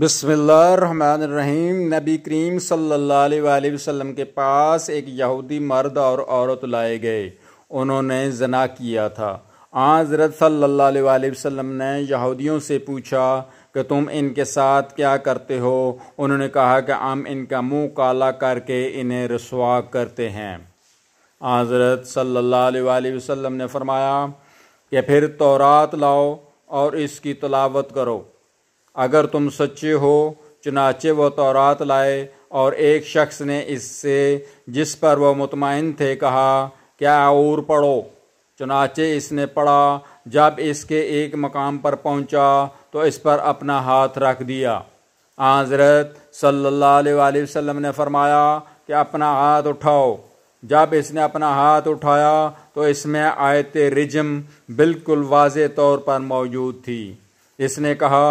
बसमीम नबी करीम सल्ला वसम के पास एक यहूदी मर्द और औरत लाए गए उन्होंने जना किया था आजरत सल्ला वसम ने यहूदियों से पूछा कि तुम इनके साथ क्या करते हो उन्होंने कहा कि हम इनका मुंह काला करके इन्हें रसवा करते हैं आज़रत सल्ला वसम ने फरमाया कि फिर तोरात लाओ और इसकी तलावत करो अगर तुम सच्चे हो चुनाचे वह तौरात लाए और एक शख्स ने इससे जिस पर वह मुतमिन थे कहा क्या और पढ़ो चुनाचे इसने पढ़ा जब इसके एक मकाम पर पहुंचा तो इस पर अपना हाथ रख दिया हजरत सल्ला अलैहि वसल्लम ने फरमाया कि अपना हाथ उठाओ जब इसने अपना हाथ उठाया तो इसमें आयत रिजम बिल्कुल वाज तौर पर मौजूद थी इसने कहा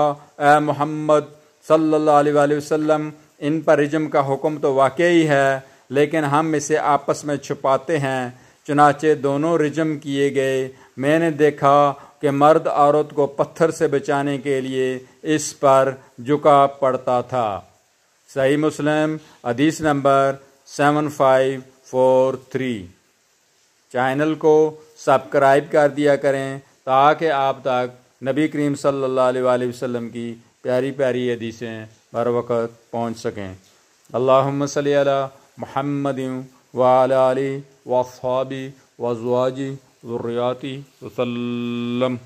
ए मोहम्मद सल्लल्लाहु इन पर रिजम का हुक्म तो वाकई है लेकिन हम इसे आपस में छुपाते हैं चुनाचे दोनों रिजम किए गए मैंने देखा कि मर्द औरत को पत्थर से बचाने के लिए इस पर झुका पड़ता था सही मुस्लिम अदीस number seven five four three channel को सब्सक्राइब कर दिया करें ताकि आप तक नबी करीम सल्ला वसम की प्यारी प्यारी हदीसें बर वक़्त पहुँच सकें अल्लाम महमद वाली वसाबी वजवाजी वर्याती वसलम